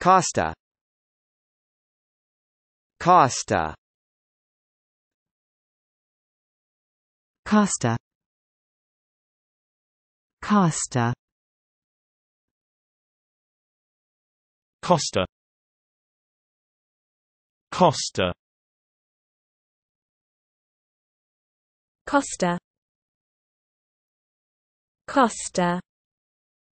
Costa Costa Costa Costa Costa Costa Costa Costa